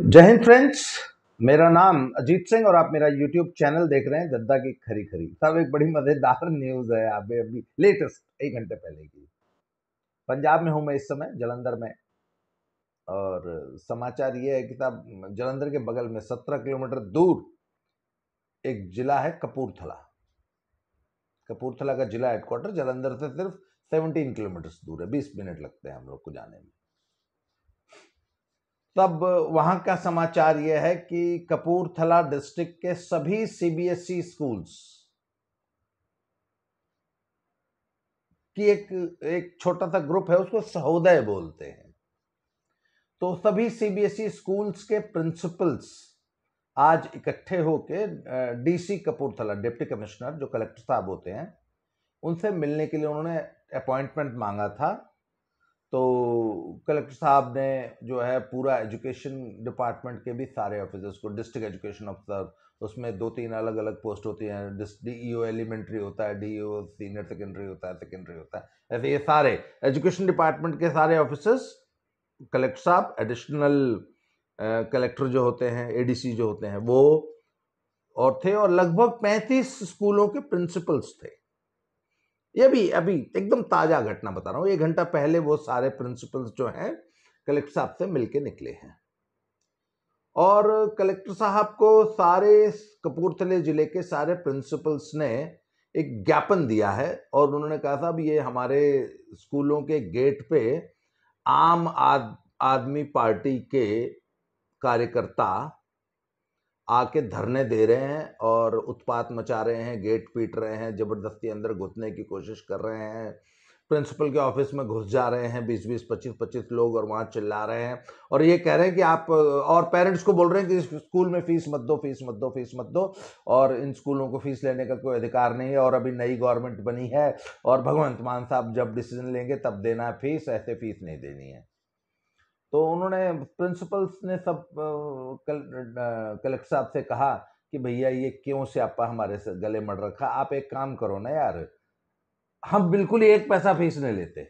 जय हिंद फ्रेंड्स मेरा नाम अजीत सिंह और आप मेरा यूट्यूब चैनल देख रहे हैं गद्दा की खरी खरी सब एक बड़ी मज़ेदार न्यूज़ है आप अभी लेटेस्ट एक घंटे पहले की पंजाब में हूं मैं इस समय जलंधर में और समाचार ये है कि साहब जलंधर के बगल में सत्रह किलोमीटर दूर एक जिला है कपूरथला कपूरथला का जिला हेडक्वार्टर जलंधर से सिर्फ सेवनटीन किलोमीटर दूर है बीस मिनट लगते हैं हम लोग को जाने में तब वहाँ का समाचार यह है कि कपूरथला डिस्ट्रिक्ट के सभी सीबीएसई स्कूल्स e की एक एक छोटा सा ग्रुप है उसको सहोदय बोलते हैं तो सभी सीबीएसई स्कूल्स e के प्रिंसिपल्स आज इकट्ठे होके डीसी कपूरथला डिप्टी कमिश्नर जो कलेक्टर साहब होते हैं उनसे मिलने के लिए उन्होंने अपॉइंटमेंट मांगा था तो कलेक्टर साहब ने जो है पूरा एजुकेशन डिपार्टमेंट के भी सारे ऑफिसर्स को डिस्ट्रिक्ट एजुकेशन ऑफिसर उसमें दो तीन अलग अलग पोस्ट होती हैं डी ई ओ एलिमेंट्री होता है D E O senior secondary होता है सेकेंडरी होता है ऐसे ये सारे एजुकेशन डिपार्टमेंट के सारे ऑफिसर्स कलेक्टर साहब एडिशनल कलेक्टर जो होते हैं एडीसी जो होते हैं वो और थे और लगभग पैंतीस स्कूलों के प्रिंसिपल्स थे ये भी अभी एकदम ताज़ा घटना बता रहा हूँ एक घंटा पहले वो सारे प्रिंसिपल्स जो हैं कलेक्टर साहब से मिलके निकले हैं और कलेक्टर साहब को सारे कपूरथले ज़िले के सारे प्रिंसिपल्स ने एक ज्ञापन दिया है और उन्होंने कहा था ये हमारे स्कूलों के गेट पे आम आद आदमी पार्टी के कार्यकर्ता आके धरने दे रहे हैं और उत्पात मचा रहे हैं गेट पीट रहे हैं ज़बरदस्ती अंदर घुसने की कोशिश कर रहे हैं प्रिंसिपल के ऑफिस में घुस जा रहे हैं बीस बीस पच्चीस पच्चीस लोग और वहाँ चिल्ला रहे हैं और ये कह रहे हैं कि आप और पेरेंट्स को बोल रहे हैं कि स्कूल में फ़ीस मत दो फीस मत दो फीस मत दो और इन स्कूलों को फीस लेने का कोई अधिकार नहीं है और अभी नई गवर्नमेंट बनी है और भगवंत मान साहब जब डिसीजन लेंगे तब देना है फीस ऐसे फीस नहीं देनी है तो उन्होंने प्रिंसिपल्स ने सब कलेक्टर साहब से कहा कि भैया ये क्यों से आप हमारे से गले मर रखा आप एक काम करो ना यार हम बिल्कुल एक पैसा फीस नहीं लेते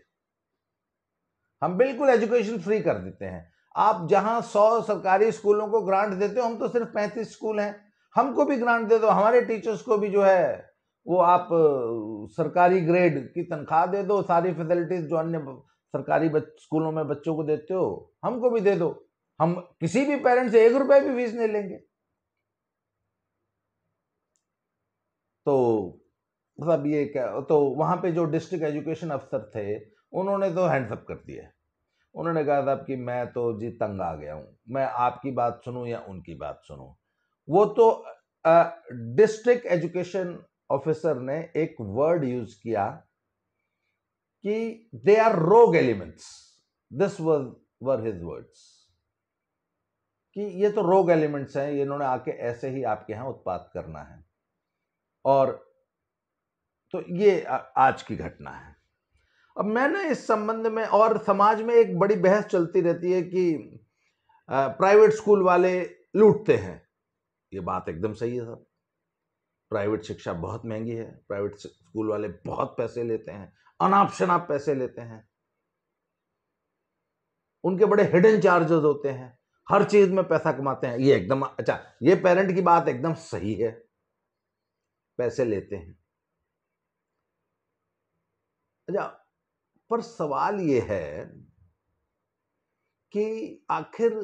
हम बिल्कुल एजुकेशन फ्री कर देते हैं आप जहां सौ सरकारी स्कूलों को ग्रांट देते हो हम तो सिर्फ पैंतीस स्कूल हैं हमको भी ग्रांट दे दो हमारे टीचर्स को भी जो है वो आप सरकारी ग्रेड की तनख्वाह दे दो सारी फैसिलिटीज जो अन्य सरकारी स्कूलों में बच्चों को देते हो हमको भी दे दो हम किसी भी पेरेंट से एक रुपए भी फीस नहीं लेंगे तो मतलब ये क्या तो वहां पे जो डिस्ट्रिक्ट एजुकेशन अफसर थे उन्होंने तो हैंड्सअप कर दिया उन्होंने कहा साहब कि मैं तो जी तंग आ गया हूं मैं आपकी बात सुनू या उनकी बात सुनू वो तो डिस्ट्रिक्ट एजुकेशन ऑफिसर ने एक वर्ड यूज़ किया कि they are rogue elements this were were his words कि ये तो रोग एलिमेंट्स हैं ये इन्होंने आके ऐसे ही आपके यहां उत्पाद करना है और तो ये आज की घटना है अब मैंने इस संबंध में और समाज में एक बड़ी बहस चलती रहती है कि प्राइवेट स्कूल वाले लूटते हैं ये बात एकदम सही है सर प्राइवेट शिक्षा बहुत महंगी है प्राइवेट स्कूल वाले बहुत पैसे लेते हैं अनाप शनाप पैसे लेते हैं उनके बड़े हिडन चार्जेस होते हैं हर चीज में पैसा कमाते हैं ये एकदम अच्छा ये पेरेंट की बात एकदम सही है पैसे लेते हैं अच्छा पर सवाल ये है कि आखिर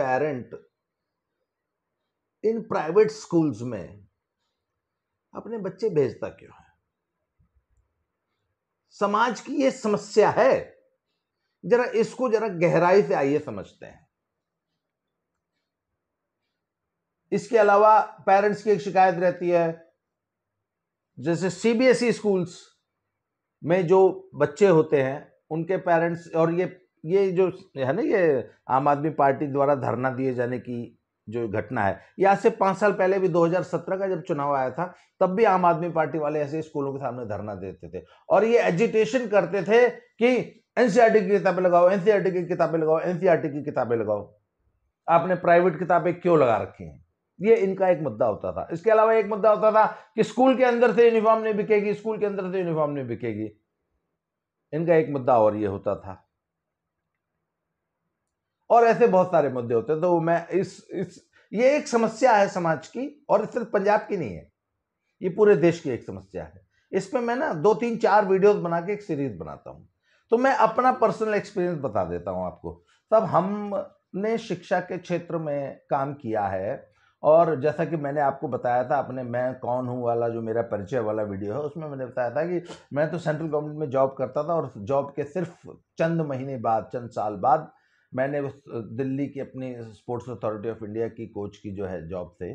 पेरेंट इन प्राइवेट स्कूल्स में अपने बच्चे भेजता क्यों समाज की ये समस्या है जरा इसको जरा गहराई से आइए समझते हैं इसके अलावा पेरेंट्स की एक शिकायत रहती है जैसे सीबीएसई e स्कूल्स में जो बच्चे होते हैं उनके पेरेंट्स और ये ये जो है ना ये आम आदमी पार्टी द्वारा धरना दिए जाने की जो घटना है या से पाँच साल पहले भी 2017 का जब चुनाव आया था तब भी आम आदमी पार्टी वाले ऐसे स्कूलों के सामने धरना देते थे और ये एजिटेशन करते थे कि एनसीआरटी e की किताबें लगाओ एनसीआरटी e की किताबें लगाओ एनसीआरटी e की किताबें लगाओ आपने प्राइवेट किताबें क्यों लगा रखी हैं ये इनका एक मुद्दा होता था इसके अलावा एक मुद्दा होता था कि स्कूल के अंदर से यूनिफॉर्म नहीं बिकेगी स्कूल के अंदर से यूनिफॉर्म नहीं बिकेगी इनका एक मुद्दा और ये होता था और ऐसे बहुत सारे मुद्दे होते हैं तो मैं इस इस ये एक समस्या है समाज की और सिर्फ पंजाब की नहीं है ये पूरे देश की एक समस्या है इस पर मैं ना दो तीन चार वीडियोस बना के एक सीरीज बनाता हूँ तो मैं अपना पर्सनल एक्सपीरियंस बता देता हूँ आपको तब हमने शिक्षा के क्षेत्र में काम किया है और जैसा कि मैंने आपको बताया था अपने मैं कौन हूँ वाला जो मेरा परिचय वाला वीडियो है उसमें मैंने बताया था कि मैं तो सेंट्रल गवर्नमेंट में जॉब करता था और जॉब के सिर्फ चंद महीने बाद चंद साल बाद मैंने उस दिल्ली की अपनी स्पोर्ट्स अथॉरिटी ऑफ इंडिया की कोच की जो है जॉब से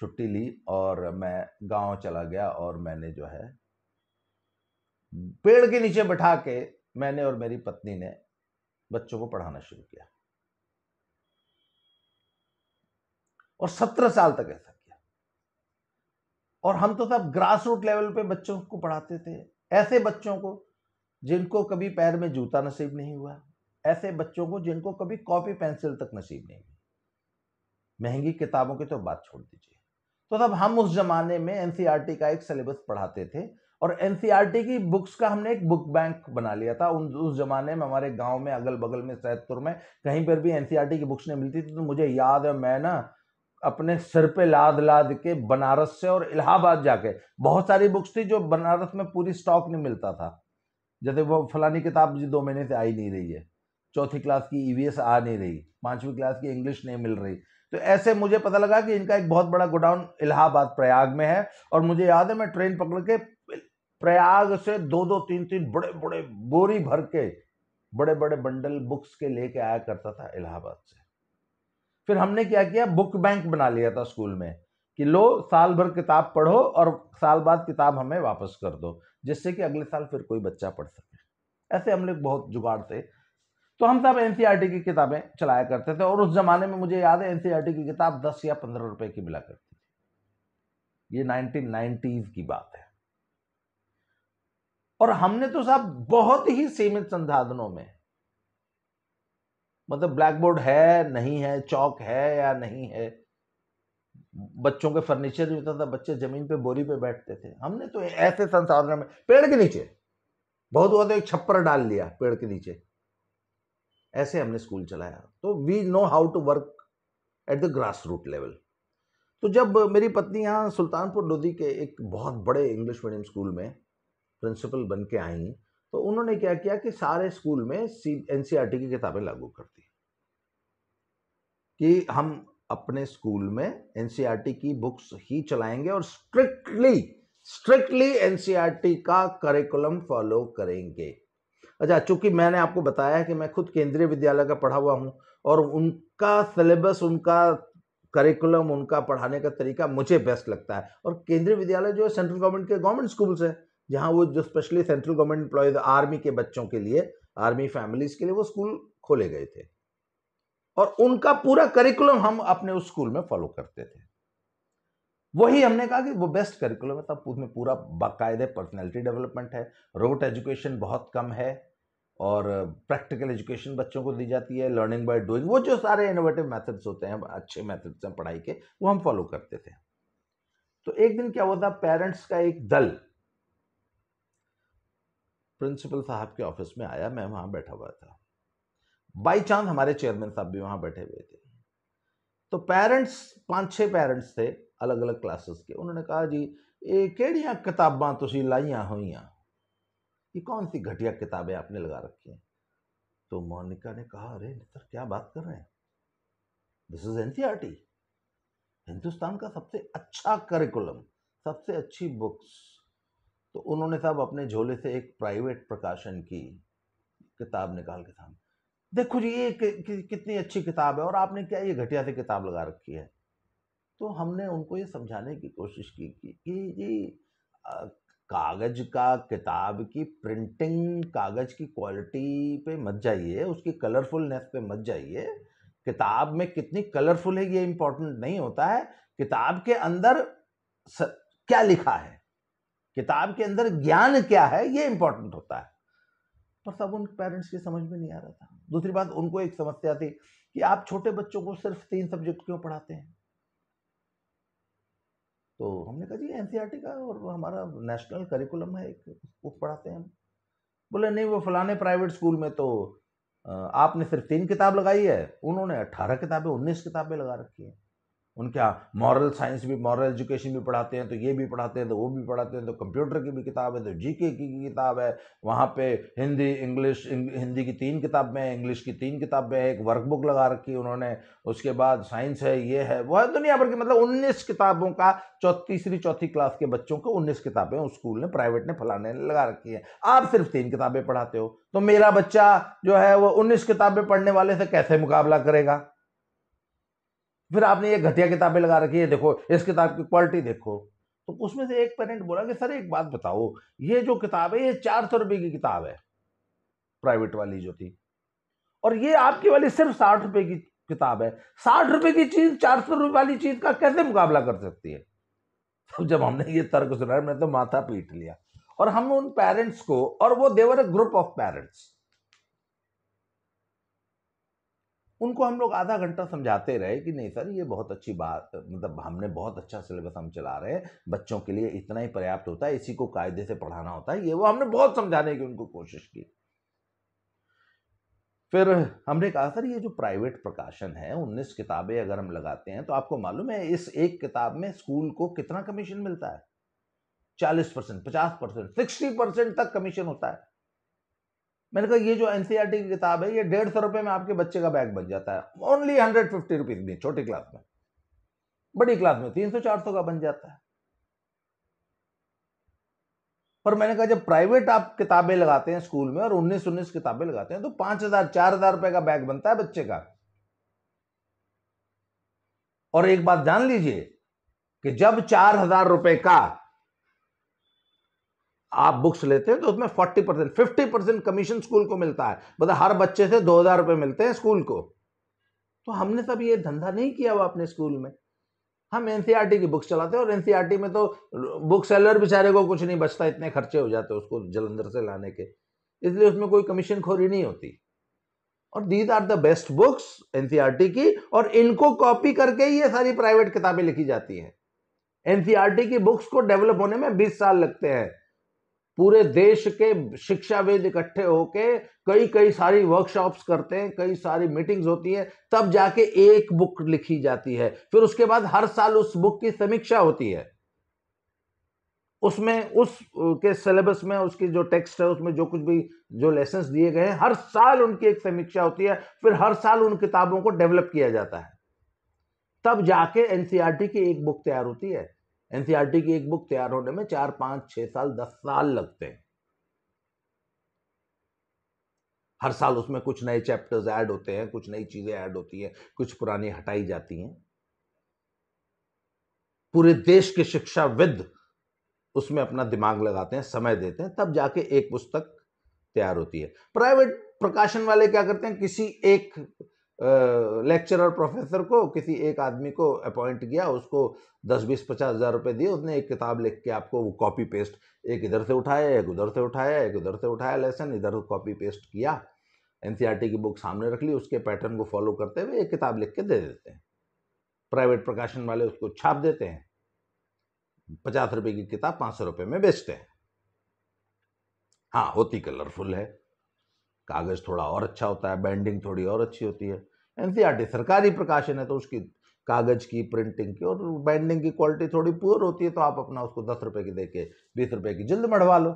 छुट्टी ली और मैं गांव चला गया और मैंने जो है पेड़ के नीचे बैठा के मैंने और मेरी पत्नी ने बच्चों को पढ़ाना शुरू किया और सत्रह साल तक ऐसा किया और हम तो सब ग्रास रूट लेवल पे बच्चों को पढ़ाते थे ऐसे बच्चों को जिनको कभी पैर में जूता नसीब नहीं हुआ ऐसे बच्चों को जिनको कभी कॉपी पेंसिल तक नसीब नहीं हुई महंगी किताबों की तो बात छोड़ दीजिए तो तब हम उस जमाने में एन e का एक सिलेबस पढ़ाते थे और एन e की बुक्स का हमने एक बुक बैंक बना लिया था उन उस जमाने में हमारे गांव में अगल बगल में सैदपुर में कहीं पर भी एन e की बुक्स नहीं मिलती थी तो मुझे याद है मैं ना अपने सिर पे लाद लाद के बनारस से और इलाहाबाद जाके बहुत सारी बुक्स थी जो बनारस में पूरी स्टॉक नहीं मिलता था जैसे वो फलानी किताब जी दो महीने से आई नहीं रही है चौथी क्लास की ई e आ नहीं रही पाँचवीं क्लास की इंग्लिश नहीं मिल रही तो ऐसे मुझे पता लगा कि इनका एक बहुत बड़ा गोडाउन इलाहाबाद प्रयाग में है और मुझे याद है मैं ट्रेन पकड़ के प्रयाग से दो दो तीन तीन बड़े बड़े बोरी भर के बड़े बड़े बंडल बुक्स के लेके आया करता था इलाहाबाद से फिर हमने क्या किया बुक बैंक बना लिया था स्कूल में कि लो साल भर किताब पढ़ो और साल बाद किताब हमें वापस कर दो जिससे कि अगले साल फिर कोई बच्चा पढ़ सके ऐसे हम लोग बहुत जुगाड़ से तो हम तब एन e की किताबें चलाया करते थे और उस जमाने में मुझे याद है एन e की किताब दस या पंद्रह रुपए की मिला करती थी ये नाइनटीन की बात है और हमने तो साहब बहुत ही सीमित संसाधनों में मतलब ब्लैक बोर्ड है नहीं है चौक है या नहीं है बच्चों के फर्नीचर भी होता था बच्चे जमीन पे बोरी पे बैठते थे हमने तो ऐसे संसाधनों में पेड़ के नीचे बहुत बहुत तो एक छप्पर डाल लिया पेड़ के नीचे ऐसे हमने स्कूल चलाया तो we know how to work at the grass root level तो जब मेरी पत्नी यहाँ सुल्तानपुर लोधी के एक बहुत बड़े इंग्लिश मीडियम स्कूल में प्रिंसिपल बन के आई तो उन्होंने क्या किया कि सारे स्कूल में C N C R T की किताबें लागू कर दी कि हम अपने स्कूल में एन सी आर टी की बुक्स ही चलाएंगे और strictly strictly N C R T का करिकुलम फॉलो करेंगे अच्छा चूंकि मैंने आपको बताया है कि मैं खुद केंद्रीय विद्यालय का पढ़ा हुआ हूँ और उनका सिलेबस उनका करिकुलम उनका पढ़ाने का तरीका मुझे बेस्ट लगता है और केंद्रीय विद्यालय जो है सेंट्रल गवर्नमेंट के गवर्नमेंट स्कूल्स है जहाँ वो जो specially central government employees army के बच्चों के लिए आर्मी फैमिलीज के लिए वो स्कूल खोले गए थे और उनका पूरा करिकुलम हम अपने उस स्कूल में फॉलो करते थे वही हमने कहा कि वो बेस्ट करिकुलम है तब उसमें पूरा बाकायदे पर्सनैलिटी डेवलपमेंट है रोट एजुकेशन बहुत कम है और प्रैक्टिकल एजुकेशन बच्चों को दी जाती है लर्निंग बाय डूइंग वो जो सारे इनोवेटिव मेथड्स होते हैं अच्छे मेथड्स हैं पढ़ाई के वो हम फॉलो करते थे तो एक दिन क्या हुआ था पेरेंट्स का एक दल प्रिंसिपल साहब के ऑफिस में आया मैं वहाँ बैठा हुआ था बाई चांस हमारे चेयरमैन साहब भी वहाँ बैठे हुए थे तो पेरेंट्स पांच छह पेरेंट्स थे अलग अलग क्लासेस के उन्होंने कहा जी ये केड़ियाँ किताबा तुसी लाइया हुई कि कौन सी घटिया किताबें आपने लगा रखी हैं तो मोनिका ने कहा अरे सर क्या बात कर रहे हैं दिस इज एन हिंदुस्तान का सबसे अच्छा करिकुलम सबसे अच्छी बुक्स तो उन्होंने साहब अपने झोले से एक प्राइवेट प्रकाशन की किताब निकाल के सामने देखो जी ये कि, कि, कितनी अच्छी किताब है और आपने क्या ये घटिया से किताब लगा रखी है तो हमने उनको ये समझाने की कोशिश की कि ये कागज का किताब की प्रिंटिंग कागज की क्वालिटी पे मत जाइए उसकी कलरफुलनेस पे मत जाइए किताब में कितनी कलरफुल है ये इम्पोर्टेंट नहीं होता है किताब के अंदर स, क्या लिखा है किताब के अंदर ज्ञान क्या है ये इंपॉर्टेंट होता है पर सब उन पेरेंट्स की समझ में नहीं आ रहा था दूसरी बात उनको एक समस्या थी कि आप छोटे बच्चों को सिर्फ तीन सब्जेक्ट क्यों पढ़ाते हैं तो हमने कहा जी एन e का और हमारा नेशनल करिकुलम है एक बुक पढ़ाते हैं हम बोले नहीं वो फलाने प्राइवेट स्कूल में तो आपने सिर्फ तीन किताब लगाई है उन्होंने अट्ठारह किताबें उन्नीस किताबें लगा रखी हैं उनका मॉरल साइंस भी मॉरल एजुकेशन भी पढ़ाते हैं तो ये भी पढ़ाते हैं तो वो भी पढ़ाते हैं तो कंप्यूटर की भी किताब है तो जीके की किताब है वहाँ पे हिंदी इंग्लिश हिंदी की तीन किताबें हैं इंग्लिश की तीन किताबें हैं एक वर्कबुक लगा रखी उन्होंने उसके बाद साइंस है ये है वह दुनिया भर की मतलब उन्नीस किताबों का तीसरी चौथी क्लास के बच्चों को उन्नीस किताबें उस स्कूल ने प्राइवेट ने फलाने लगा रखी है आप सिर्फ तीन किताबें पढ़ाते हो तो मेरा बच्चा जो है वो उन्नीस किताबें पढ़ने वाले से कैसे मुकाबला करेगा फिर आपने ये घटिया किताबें लगा रखी है देखो इस किताब की क्वालिटी देखो तो उसमें से एक पेरेंट बोला कि सर एक बात बताओ ये जो किताब है ये चार सौ रुपये की किताब है प्राइवेट वाली जो थी और ये आपकी वाली सिर्फ साठ रुपये की किताब है साठ रुपये की चीज़ चार सौ रुपये वाली चीज़ का कैसे मुकाबला कर सकती है तो जब हमने ये तर्क सुना मैंने तो माथा पीट लिया और हम उन पेरेंट्स को और वो they're a group of parents उनको हम लोग आधा घंटा समझाते रहे कि नहीं सर ये बहुत अच्छी बात मतलब हमने बहुत अच्छा सिलेबस हम चला रहे हैं बच्चों के लिए इतना ही पर्याप्त होता है इसी को कायदे से पढ़ाना होता है ये वो हमने बहुत समझाने की उनको कोशिश की फिर हमने कहा सर ये जो प्राइवेट प्रकाशन है उन्नीस किताबें अगर हम लगाते हैं तो आपको मालूम है इस एक किताब में स्कूल को कितना कमीशन मिलता है चालीस परसेंट पचास परसेंट सिक्सटी परसेंट तक कमीशन होता है मैंने कहा ये जो एन e की किताब है ये डेढ़ सौ रुपये में आपके बच्चे का बैग बन जाता है ओनली हंड्रेड फिफ्टी रुपीज़ में छोटी क्लास में बड़ी क्लास में तीन सौ चार सौ का बन जाता है पर मैंने कहा जब प्राइवेट आप किताबें लगाते हैं स्कूल में और उन्नीस उन्नीस किताबें लगाते हैं तो पांच हजार चार हजार रुपए का बैग बनता है बच्चे का और एक बात जान लीजिए कि जब चार हजार रुपए का आप बुक्स लेते हैं तो उसमें forty percent fifty percent commission school को मिलता है मतलब हर बच्चे से दो हज़ार रुपये मिलते हैं स्कूल को तो हमने सब ये धंधा नहीं किया हुआ अपने स्कूल में हम एन e की बुक्स चलाते हैं और एन e में तो बुक सेलर बेचारे को कुछ नहीं बचता इतने खर्चे हो जाते उसको जलंधर से लाने के इसलिए उसमें कोई कमीशन खोरी नहीं होती और these are the best books N की और इनको कॉपी करके ये सारी प्राइवेट किताबें लिखी जाती हैं एन e की बुक्स को डेवलप होने में बीस साल लगते हैं पूरे देश के शिक्षाविद इकट्ठे होके कई कई सारी वर्कशॉप्स करते हैं कई सारी मीटिंग्स होती हैं तब जाके एक बुक लिखी जाती है फिर उसके बाद हर साल उस बुक की समीक्षा होती है उसमें उस के सिलेबस में उसकी जो टेक्स्ट है उसमें जो कुछ भी जो लेसन दिए गए हैं हर साल उनकी एक समीक्षा होती है फिर हर साल उन किताबों को डेवलप किया जाता है तब जाके एनसीआरटी e की एक बुक तैयार होती है एनसीईआरटी की एक बुक तैयार होने में चार पांच छह साल दस साल लगते हैं हर साल उसमें कुछ नए चैप्टर्स ऐड होते हैं कुछ नई चीजें ऐड होती हैं कुछ पुरानी हटाई जाती हैं पूरे देश के शिक्षाविद उसमें अपना दिमाग लगाते हैं समय देते हैं तब जाके एक पुस्तक तैयार होती है प्राइवेट प्रकाशन वाले क्या करते हैं किसी एक लेक्चरर प्रोफेसर को किसी एक आदमी को अपॉइंट किया उसको दस बीस पचास हज़ार रुपये दिए उसने एक किताब लिख के आपको वो कॉपी पेस्ट एक इधर से उठाया एक उधर से उठाया एक उधर से उठाया लेसन इधर कॉपी पेस्ट किया एन e की बुक सामने रख ली उसके पैटर्न को फॉलो करते हुए एक किताब लिख के दे देते हैं प्राइवेट प्रकाशन वाले उसको छाप देते हैं पचास रुपये की किताब पाँच सौ रुपये में बेचते हैं हाँ होती कलरफुल है कागज़ थोड़ा और अच्छा होता है बैंडिंग थोड़ी और अच्छी होती है एन सरकारी प्रकाशन है तो उसकी कागज़ की प्रिंटिंग की और बाइंडिंग की क्वालिटी थोड़ी पुअर होती है तो आप अपना उसको दस रुपए की दे के बीस रुपए की जल्द मढ़वा लो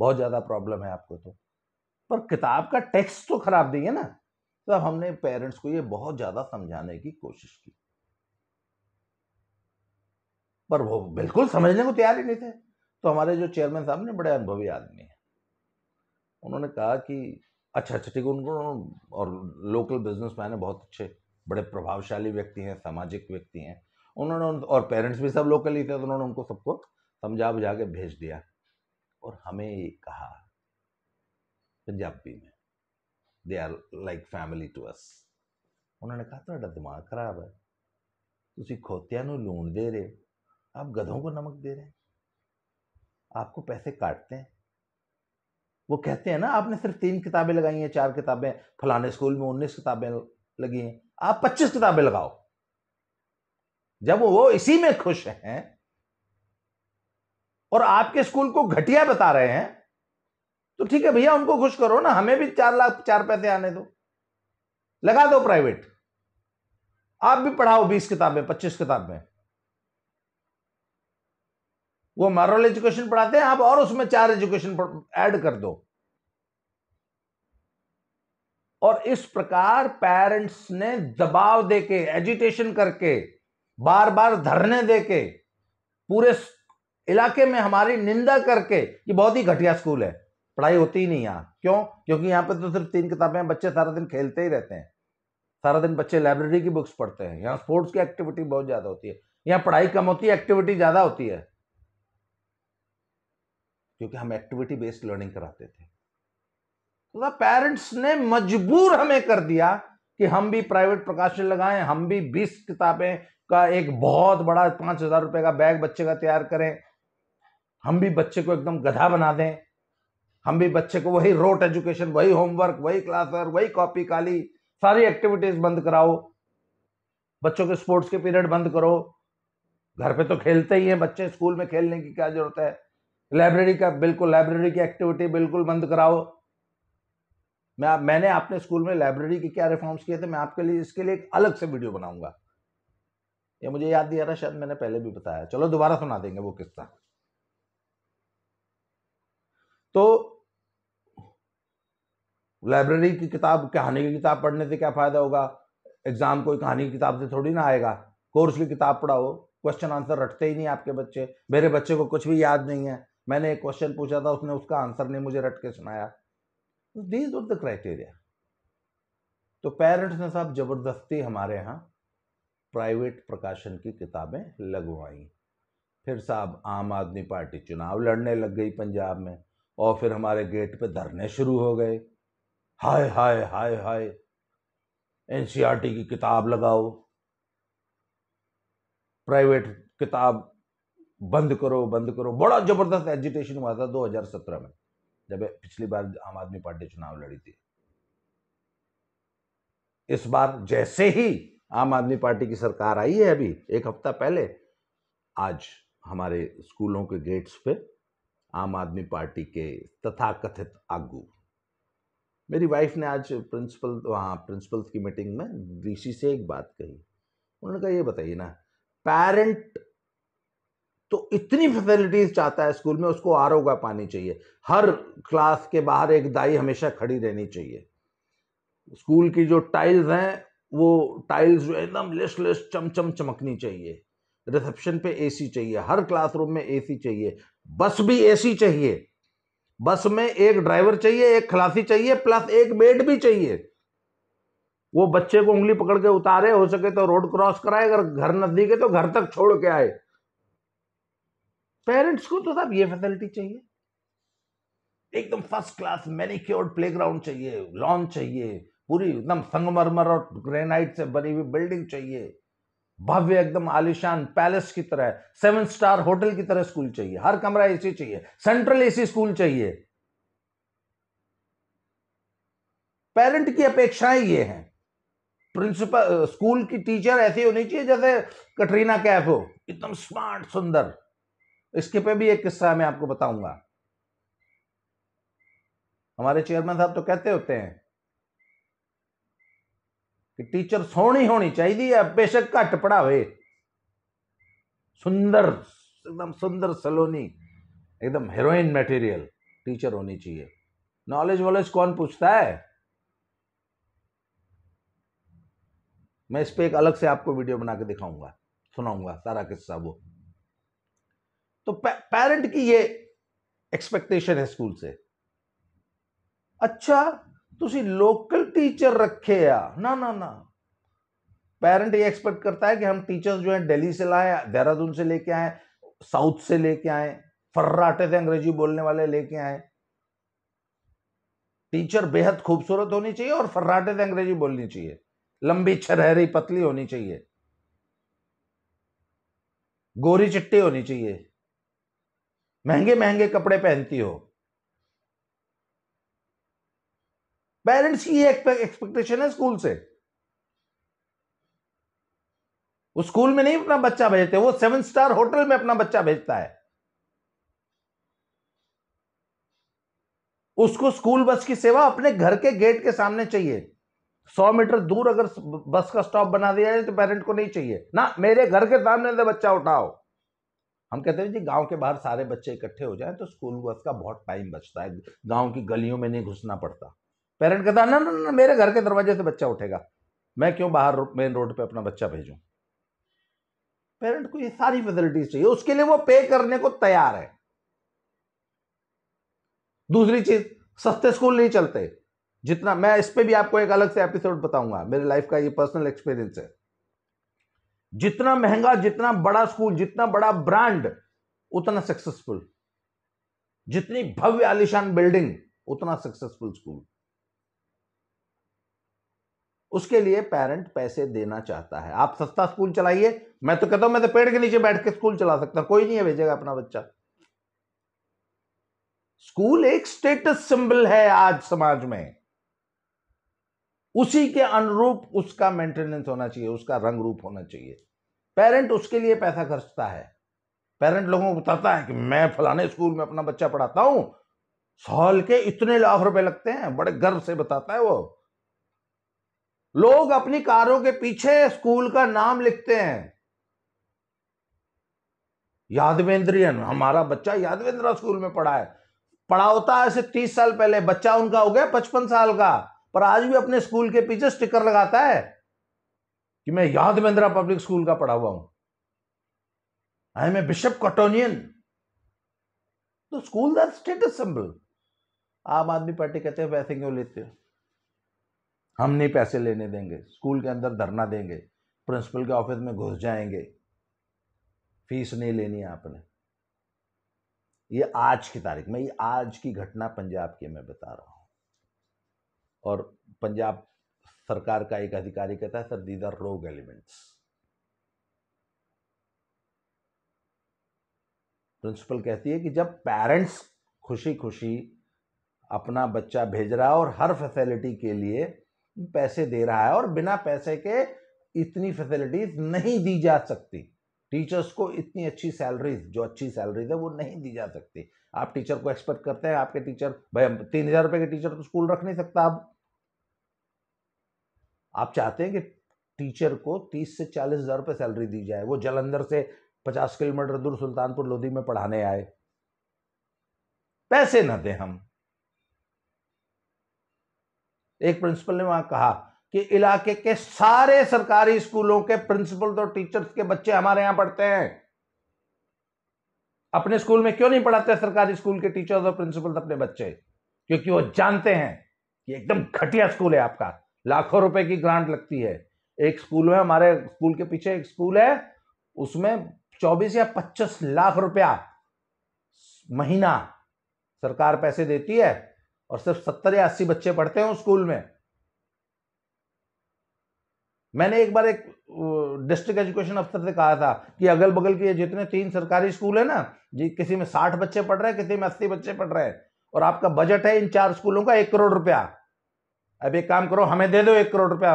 बहुत ज़्यादा प्रॉब्लम है आपको तो पर किताब का टेक्स्ट तो खराब है ना तो हमने पेरेंट्स को ये बहुत ज़्यादा समझाने की कोशिश की पर वो बिल्कुल समझने को तैयार ही नहीं थे तो हमारे जो चेयरमैन साहब ने बड़े अनुभवी आदमी हैं उन्होंने कहा कि अच्छा अच्छा ठीक है उनको और लोकल बिजनेसमैन है बहुत अच्छे बड़े प्रभावशाली व्यक्ति हैं सामाजिक व्यक्ति हैं उन्होंने और पेरेंट्स भी सब लोकल ही थे तो उन्होंने उनको सबको समझा बुझा के भेज दिया और हमें ये कहा पंजाबी में they are like family to us उन्होंने कहा थोड़ा दिमाग खराब है तुम खोतिया लून दे रहे हो आप गधों को नमक दे रहे हैं आपको पैसे काटते हैं वो कहते हैं ना आपने सिर्फ तीन किताबें लगाई हैं चार किताबें फलाने स्कूल में उन्नीस किताबें लगी हैं आप पच्चीस किताबें लगाओ जब वो इसी में खुश हैं और आपके स्कूल को घटिया बता रहे हैं तो ठीक है भैया उनको खुश करो ना हमें भी चार लाख चार पैसे आने दो लगा दो प्राइवेट आप भी पढ़ाओ बीस किताबें पच्चीस किताबें वो मॉरल एजुकेशन पढ़ाते हैं आप और उसमें चार एजुकेशन ऐड कर दो और इस प्रकार पेरेंट्स ने दबाव देके एजिटेशन करके बार बार धरने देके पूरे इलाके में हमारी निंदा करके ये बहुत ही घटिया स्कूल है पढ़ाई होती ही नहीं यहाँ क्यों क्योंकि यहाँ पे तो सिर्फ तीन किताबें बच्चे सारा दिन खेलते ही रहते हैं सारा दिन बच्चे लाइब्रेरी की बुक्स पढ़ते हैं यहाँ स्पोर्ट्स की एक्टिविटी बहुत ज़्यादा होती है यहाँ पढ़ाई कम होती है एक्टिविटी ज़्यादा होती है क्योंकि हम एक्टिविटी बेस्ड लर्निंग कराते थे तो पेरेंट्स ने मजबूर हमें कर दिया कि हम भी प्राइवेट प्रकाशन लगाएं हम भी बीस किताबें का एक बहुत बड़ा पांच हजार रुपए का बैग बच्चे का तैयार करें हम भी बच्चे को एकदम गधा बना दें हम भी बच्चे को वही रोट एजुकेशन वही होमवर्क वही क्लासर वही कॉपी काली सारी एक्टिविटीज बंद कराओ बच्चों के स्पोर्ट्स के पीरियड बंद करो घर पे तो खेलते ही हैं बच्चे स्कूल में खेलने की क्या जरूरत है लाइब्रेरी का बिल्कुल लाइब्रेरी की एक्टिविटी बिल्कुल बंद कराओ मैं मैंने अपने स्कूल में लाइब्रेरी के क्या रिफॉर्म्स किए थे मैं आपके लिए इसके लिए एक अलग से वीडियो बनाऊंगा ये मुझे याद नहीं आ रहा शायद मैंने पहले भी बताया चलो दोबारा सुना देंगे वो किस्सा तो लाइब्रेरी की किताब कहानी की किताब पढ़ने से क्या फ़ायदा होगा एग्ज़ाम कोई कहानी की किताब से थोड़ी ना आएगा कोर्स की किताब पढ़ाओ क्वेश्चन आंसर रटते ही नहीं आपके बच्चे मेरे बच्चे को कुछ भी याद नहीं है मैंने एक क्वेश्चन पूछा था उसने उसका आंसर नहीं मुझे रट के सुनाया दीज और द क्राइटेरिया तो पेरेंट्स तो ने साहब जबरदस्ती हमारे यहाँ प्राइवेट प्रकाशन की किताबें लगवाई फिर साहब आम आदमी पार्टी चुनाव लड़ने लग गई पंजाब में और फिर हमारे गेट पे धरने शुरू हो गए हाय हाय हाय हाय एनसीईआरटी e की किताब लगाओ प्राइवेट किताब बंद करो बंद करो बड़ा जबरदस्त एजिटेशन हुआ था 2017 में जब पिछली बार आम आदमी पार्टी चुनाव लड़ी थी इस बार जैसे ही आम आदमी पार्टी की सरकार आई है अभी एक हफ्ता पहले आज हमारे स्कूलों के गेट्स पे आम आदमी पार्टी के तथाकथित आगू मेरी वाइफ ने आज प्रिंसिपल वहाँ प्रिंसिपल्स की मीटिंग में डीसी से एक बात कही उन्होंने कहा ये बताइए ना पेरेंट तो इतनी फैसिलिटीज चाहता है स्कूल में उसको आर का पानी चाहिए हर क्लास के बाहर एक दाई हमेशा खड़ी रहनी चाहिए स्कूल की जो टाइल्स हैं वो टाइल्स जो एकदम लिस्ट लिस्ट चमचम चमकनी चाहिए रिसेप्शन पे एसी चाहिए हर क्लासरूम में एसी चाहिए बस भी एसी चाहिए बस में एक ड्राइवर चाहिए एक खलासी चाहिए प्लस एक बेड भी चाहिए वो बच्चे को उंगली पकड़ के उतारे हो सके तो रोड क्रॉस कराए अगर घर नजदीक है तो घर तक छोड़ के आए पेरेंट्स को तो साहब ये फैसिलिटी चाहिए एकदम first class manicured play ground चाहिए लॉन चाहिए पूरी एकदम संगमरमर और ग्रेनाइट से बनी हुई बिल्डिंग चाहिए भव्य एकदम आलिशान पैलेस की तरह सेवन स्टार होटल की तरह स्कूल चाहिए हर कमरा एसी चाहिए सेंट्रल एसी स्कूल चाहिए पेरेंट की अपेक्षाएं ये हैं प्रिंसिपल स्कूल की टीचर ऐसी होनी चाहिए जैसे कटरीना कैफ हो एकदम स्मार्ट सुंदर इसके पे भी एक किस्सा मैं आपको बताऊंगा हमारे चेयरमैन साहब तो कहते होते हैं कि टीचर सोहनी होनी चाहिए अब बेशक घट पढ़ावे सुंदर एकदम सुंदर सलोनी एकदम हीरोइन मटेरियल टीचर होनी चाहिए नॉलेज वॉलेज कौन पूछता है मैं इस पर एक अलग से आपको वीडियो बना के दिखाऊंगा सुनाऊंगा सारा किस्सा वो तो पेरेंट की ये एक्सपेक्टेशन है स्कूल से अच्छा तुसी लोकल टीचर रखे या ना ना ना पेरेंट ये एक्सपेक्ट करता है कि हम टीचर्स जो हैं दिल्ली से लाए देहरादून से लेके आए साउथ से लेके आए फर्राटे से अंग्रेजी बोलने वाले लेके आए टीचर बेहद खूबसूरत होनी चाहिए और फर्राटे से अंग्रेजी बोलनी चाहिए लंबी छरहरी पतली होनी चाहिए गोरी चिट्टी होनी चाहिए महंगे महंगे कपड़े पहनती हो पेरेंट्स की ये एक्सपेक्टेशन है स्कूल से वो स्कूल में नहीं अपना बच्चा भेजते वो सेवन स्टार होटल में अपना बच्चा भेजता है उसको स्कूल बस की सेवा अपने घर के गेट के सामने चाहिए सौ मीटर दूर अगर बस का स्टॉप बना दिया जाए तो पेरेंट को नहीं चाहिए ना मेरे घर के सामने बच्चा उठाओ हम कहते हैं जी गांव के बाहर सारे बच्चे इकट्ठे हो जाएं तो स्कूल बस का बहुत टाइम बचता है गांव की गलियों में नहीं घुसना पड़ता पेरेंट कहता ना ना ना मेरे घर के दरवाजे से बच्चा उठेगा मैं क्यों बाहर मेन रोड पर अपना बच्चा भेजूँ पेरेंट को ये सारी फैसिलिटीज चाहिए उसके लिए वो पे करने को तैयार है दूसरी चीज सस्ते स्कूल नहीं चलते जितना मैं इस पर भी आपको एक अलग से एपिसोड बताऊंगा मेरे लाइफ का ये पर्सनल एक्सपीरियंस है जितना महंगा जितना बड़ा स्कूल जितना बड़ा ब्रांड उतना सक्सेसफुल जितनी भव्य आलिशान बिल्डिंग उतना सक्सेसफुल स्कूल उसके लिए पेरेंट पैसे देना चाहता है आप सस्ता स्कूल चलाइए मैं तो कहता हूं मैं तो पेड़ के नीचे बैठ के स्कूल चला सकता कोई नहीं है भेजेगा अपना बच्चा स्कूल एक स्टेटस सिंबल है आज समाज में उसी के अनुरूप उसका मेंटेनेंस होना चाहिए उसका रंग रूप होना चाहिए पेरेंट उसके लिए पैसा खर्चता है पेरेंट लोगों को बताता है कि मैं फलाने स्कूल में अपना बच्चा पढ़ाता हूं साल के इतने लाख रुपए लगते हैं बड़े गर्व से बताता है वो लोग अपनी कारों के पीछे स्कूल का नाम लिखते हैं यादवेंद्रियन हमारा बच्चा यादवेंद्रा स्कूल में पढ़ा है पढ़ा होता है सिर्फ तीस साल पहले बच्चा उनका हो गया पचपन साल का पर आज भी अपने स्कूल के पीछे स्टिकर लगाता है कि मैं याद महिंद्रा पब्लिक स्कूल का पढ़ा हुआ हूं आई एम ए बिशप कटोनियन तो स्कूल दैट स्टेटस सिंबल आम आदमी पार्टी कहते हैं पैसे क्यों लेते हो हम नहीं पैसे लेने देंगे स्कूल के अंदर धरना देंगे प्रिंसिपल के ऑफिस में घुस जाएंगे फीस नहीं लेनी है आपने ये आज की तारीख में ये आज की घटना पंजाब की मैं बता रहा हूं और पंजाब सरकार का एक अधिकारी कहता है sir these are rogue elements principal कहती है कि जब पेरेंट्स खुशी खुशी अपना बच्चा भेज रहा है और हर फैसिलिटी के लिए पैसे दे रहा है और बिना पैसे के इतनी फैसिलिटीज नहीं दी जा सकती टीचर्स को इतनी अच्छी सैलरीज जो अच्छी सैलरीज है वो नहीं दी जा सकती आप टीचर को एक्सपेक्ट करते हैं आपके टीचर भाई तीन हजार रुपये के टीचर तो स्कूल रख नहीं सकता अब आप चाहते हैं कि टीचर को तीस से चालीस हज़ार रुपये सैलरी दी जाए वो जलंधर से पचास किलोमीटर दूर सुल्तानपुर लोधी में पढ़ाने आए पैसे ना दें हम एक प्रिंसिपल ने वहां कहा कि इलाके के सारे सरकारी स्कूलों के प्रिंसिपल और टीचर्स के बच्चे हमारे यहां पढ़ते हैं अपने स्कूल में क्यों नहीं पढ़ाते सरकारी स्कूल के टीचर्स और प्रिंसिपल अपने बच्चे क्योंकि वो जानते हैं कि एकदम घटिया स्कूल है आपका लाखों रुपए की ग्रांट लगती है एक स्कूल में हमारे स्कूल के पीछे एक स्कूल है उसमें चौबीस या पच्चीस लाख रुपया महीना सरकार पैसे देती है और सिर्फ सत्तर या अस्सी बच्चे पढ़ते हैं उस स्कूल में मैंने एक बार एक डिस्ट्रिक्ट एजुकेशन अफसर से कहा था कि अगल बगल के जितने तीन सरकारी स्कूल है ना जी किसी में साठ बच्चे पढ़ रहे हैं किसी में अस्सी बच्चे पढ़ रहे हैं और आपका बजट है इन चार स्कूलों का एक करोड़ रुपया अब एक काम करो हमें दे दो एक करोड़ रुपया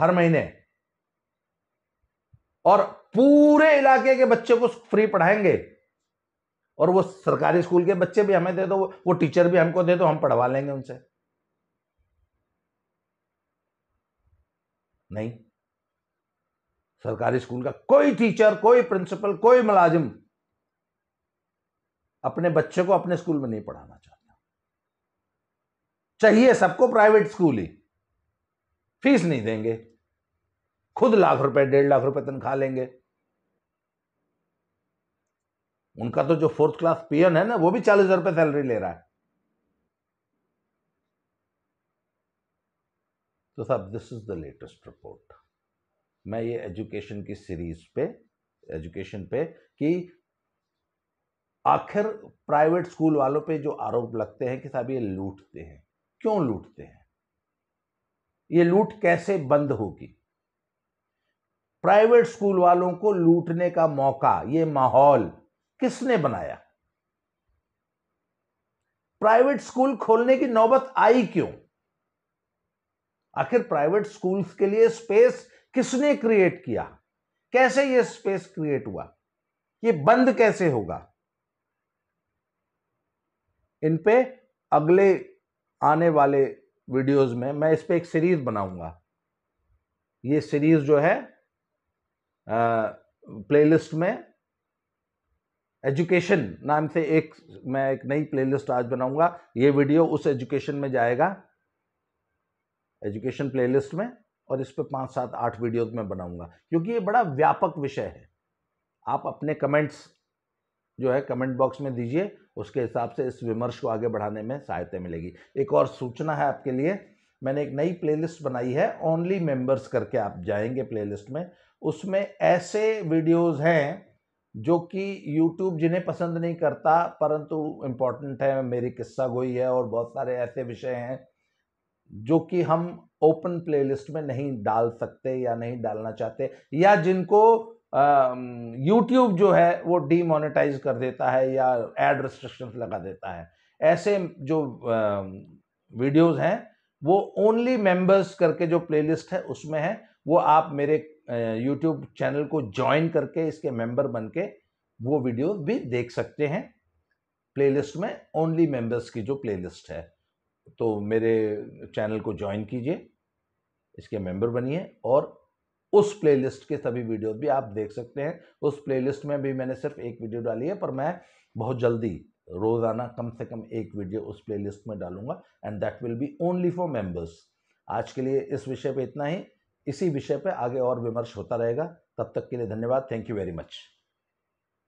हर महीने और पूरे इलाके के बच्चे को फ्री पढ़ाएंगे और वो सरकारी स्कूल के बच्चे भी हमें दे दो वो टीचर भी हमको दे दो हम पढ़वा लेंगे उनसे नहीं सरकारी स्कूल का कोई टीचर कोई प्रिंसिपल कोई मुलाजिम अपने बच्चे को अपने स्कूल में नहीं पढ़ाना चाहता चाहिए सबको प्राइवेट स्कूल ही फीस नहीं देंगे खुद लाख रुपए डेढ़ लाख रुपए तनख्वाह लेंगे उनका तो जो फोर्थ क्लास पियन है ना वो भी चालीस हजार रुपये सैलरी ले रहा है तो साहब this is the latest report मैं ये एजुकेशन की सीरीज पे एजुकेशन पे कि आखिर प्राइवेट स्कूल वालों पे जो आरोप लगते हैं कि साहब ये लूटते हैं क्यों लूटते हैं ये लूट कैसे बंद होगी प्राइवेट स्कूल वालों को लूटने का मौका ये माहौल किसने बनाया प्राइवेट स्कूल खोलने की नौबत आई क्यों आखिर प्राइवेट स्कूल्स के लिए स्पेस किसने क्रिएट किया कैसे ये स्पेस क्रिएट हुआ ये बंद कैसे होगा इन पे अगले आने वाले वीडियोस में मैं इस पर एक सीरीज़ बनाऊंगा ये सीरीज़ जो है प्लेलिस्ट में एजुकेशन नाम से एक मैं एक नई प्लेलिस्ट आज बनाऊंगा ये वीडियो उस एजुकेशन में जाएगा एजुकेशन प्लेलिस्ट में और इस पर पाँच सात आठ वीडियोज में बनाऊंगा क्योंकि ये बड़ा व्यापक विषय है आप अपने कमेंट्स जो है कमेंट बॉक्स में दीजिए उसके हिसाब से इस विमर्श को आगे बढ़ाने में सहायता मिलेगी एक और सूचना है आपके लिए मैंने एक नई प्लेलिस्ट बनाई है ओनली मेंबर्स करके आप जाएंगे प्लेलिस्ट में उसमें ऐसे वीडियोस हैं जो कि YouTube जिन्हें पसंद नहीं करता परंतु इम्पॉर्टेंट है मेरी किस्सा गोई है और बहुत सारे ऐसे विषय हैं जो कि हम ओपन प्लेलिस्ट में नहीं डाल सकते या नहीं डालना चाहते या जिनको यूट्यूब जो है वो डीमोनेटाइज कर देता है या एड रिस्ट्रिक्शंस लगा देता है ऐसे जो वीडियोस हैं वो ओनली मेंबर्स करके जो प्लेलिस्ट है उसमें है वो आप मेरे यूट्यूब चैनल को ज्वाइन करके इसके मेंबर बन के वो वीडियो भी देख सकते हैं प्लेलिस्ट में ओनली मेंबर्स की जो प्लेलिस्ट है तो मेरे चैनल को ज्वाइन कीजिए इसके मेंबर बनिए और उस प्लेलिस्ट के सभी वीडियोस भी आप देख सकते हैं उस प्लेलिस्ट में भी मैंने सिर्फ एक वीडियो डाली है पर मैं बहुत जल्दी रोज़ाना कम से कम एक वीडियो उस प्लेलिस्ट में डालूंगा and that will be only for members आज के लिए इस विषय पे इतना ही इसी विषय पे आगे और विमर्श होता रहेगा तब तक के लिए धन्यवाद थैंक यू वेरी मच